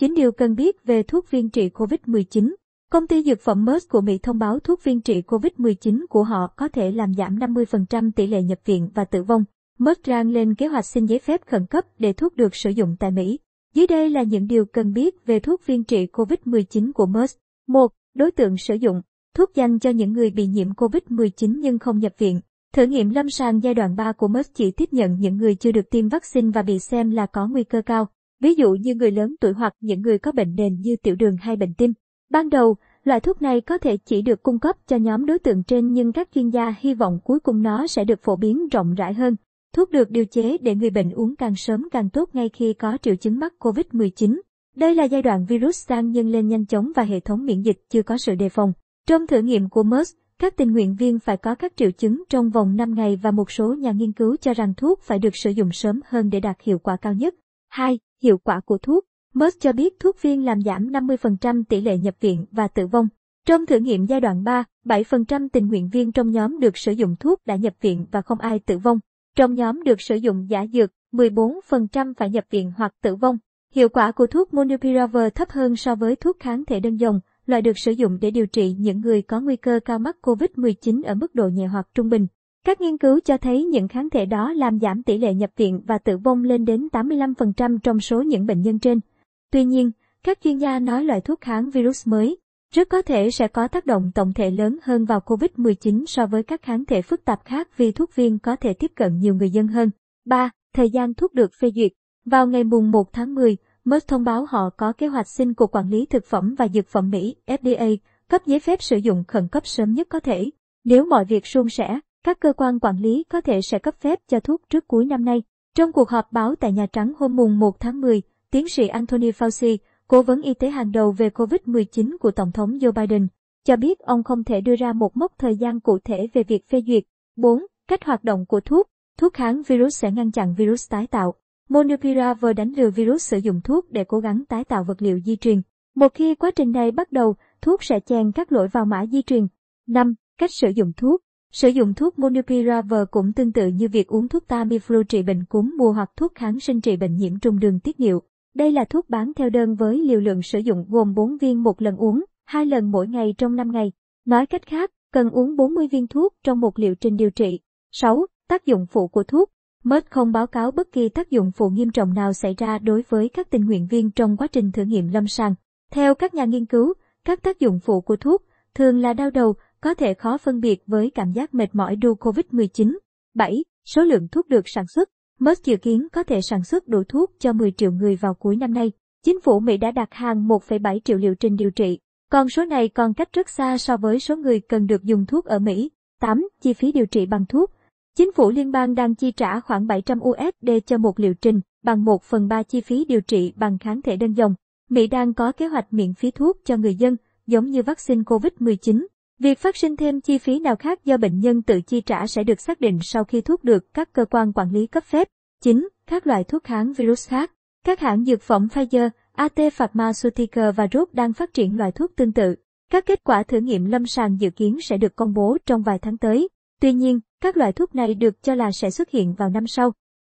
9 điều cần biết về thuốc viên trị COVID-19. Công ty dược phẩm Merck của Mỹ thông báo thuốc viên trị COVID-19 của họ có thể làm giảm 50% tỷ lệ nhập viện và tử vong. Merck đang lên kế hoạch xin giấy phép khẩn cấp để thuốc được sử dụng tại Mỹ. Dưới đây là những điều cần biết về thuốc viên trị COVID-19 của Merck. 1. Đối tượng sử dụng. Thuốc dành cho những người bị nhiễm COVID-19 nhưng không nhập viện. Thử nghiệm lâm sàng giai đoạn 3 của Merck chỉ tiếp nhận những người chưa được tiêm vaccine và bị xem là có nguy cơ cao ví dụ như người lớn tuổi hoặc những người có bệnh nền như tiểu đường hay bệnh tim. Ban đầu, loại thuốc này có thể chỉ được cung cấp cho nhóm đối tượng trên nhưng các chuyên gia hy vọng cuối cùng nó sẽ được phổ biến rộng rãi hơn. Thuốc được điều chế để người bệnh uống càng sớm càng tốt ngay khi có triệu chứng mắc COVID-19. Đây là giai đoạn virus đang nhân lên nhanh chóng và hệ thống miễn dịch chưa có sự đề phòng. Trong thử nghiệm của MERS, các tình nguyện viên phải có các triệu chứng trong vòng 5 ngày và một số nhà nghiên cứu cho rằng thuốc phải được sử dụng sớm hơn để đạt hiệu quả cao nhất. 2 hiệu quả của thuốc. Merck cho biết thuốc viên làm giảm 50% tỷ lệ nhập viện và tử vong. Trong thử nghiệm giai đoạn 3, 7% tình nguyện viên trong nhóm được sử dụng thuốc đã nhập viện và không ai tử vong. Trong nhóm được sử dụng giả dược, 14% phải nhập viện hoặc tử vong. Hiệu quả của thuốc Monopiravir thấp hơn so với thuốc kháng thể đơn dòng, loại được sử dụng để điều trị những người có nguy cơ cao mắc COVID-19 ở mức độ nhẹ hoặc trung bình. Các nghiên cứu cho thấy những kháng thể đó làm giảm tỷ lệ nhập viện và tử vong lên đến 85% trong số những bệnh nhân trên. Tuy nhiên, các chuyên gia nói loại thuốc kháng virus mới rất có thể sẽ có tác động tổng thể lớn hơn vào COVID-19 so với các kháng thể phức tạp khác vì thuốc viên có thể tiếp cận nhiều người dân hơn. 3. Thời gian thuốc được phê duyệt Vào ngày mùng 1 tháng 10, Merck thông báo họ có kế hoạch xin của Quản lý Thực phẩm và Dược phẩm Mỹ FDA cấp giấy phép sử dụng khẩn cấp sớm nhất có thể. Nếu mọi việc suôn sẻ, các cơ quan quản lý có thể sẽ cấp phép cho thuốc trước cuối năm nay. Trong cuộc họp báo tại Nhà Trắng hôm mùng 1 tháng 10, tiến sĩ Anthony Fauci, cố vấn y tế hàng đầu về COVID-19 của Tổng thống Joe Biden, cho biết ông không thể đưa ra một mốc thời gian cụ thể về việc phê duyệt. 4. Cách hoạt động của thuốc. Thuốc kháng virus sẽ ngăn chặn virus tái tạo. Monopiravir đánh lừa virus sử dụng thuốc để cố gắng tái tạo vật liệu di truyền. Một khi quá trình này bắt đầu, thuốc sẽ chèn các lỗi vào mã di truyền. 5. Cách sử dụng thuốc. Sử dụng thuốc Monopiravir cũng tương tự như việc uống thuốc Tamiflu trị bệnh cúm mùa hoặc thuốc kháng sinh trị bệnh nhiễm trùng đường tiết niệu. Đây là thuốc bán theo đơn với liều lượng sử dụng gồm 4 viên một lần uống, 2 lần mỗi ngày trong 5 ngày. Nói cách khác, cần uống 40 viên thuốc trong một liệu trình điều trị. 6. Tác dụng phụ của thuốc MERS không báo cáo bất kỳ tác dụng phụ nghiêm trọng nào xảy ra đối với các tình nguyện viên trong quá trình thử nghiệm lâm sàng. Theo các nhà nghiên cứu, các tác dụng phụ của thuốc thường là đau đầu, có thể khó phân biệt với cảm giác mệt mỏi đu COVID-19. 7. Số lượng thuốc được sản xuất Merck dự kiến có thể sản xuất đủ thuốc cho 10 triệu người vào cuối năm nay. Chính phủ Mỹ đã đặt hàng 1,7 triệu liệu trình điều trị. Con số này còn cách rất xa so với số người cần được dùng thuốc ở Mỹ. 8. Chi phí điều trị bằng thuốc Chính phủ liên bang đang chi trả khoảng 700 USD cho một liệu trình, bằng 1 phần 3 chi phí điều trị bằng kháng thể đơn dòng. Mỹ đang có kế hoạch miễn phí thuốc cho người dân, giống như vaccine COVID-19. Việc phát sinh thêm chi phí nào khác do bệnh nhân tự chi trả sẽ được xác định sau khi thuốc được các cơ quan quản lý cấp phép. 9. Các loại thuốc kháng virus khác. Các hãng dược phẩm Pfizer, AT Pharmaceutica và Roche đang phát triển loại thuốc tương tự. Các kết quả thử nghiệm lâm sàng dự kiến sẽ được công bố trong vài tháng tới. Tuy nhiên, các loại thuốc này được cho là sẽ xuất hiện vào năm sau.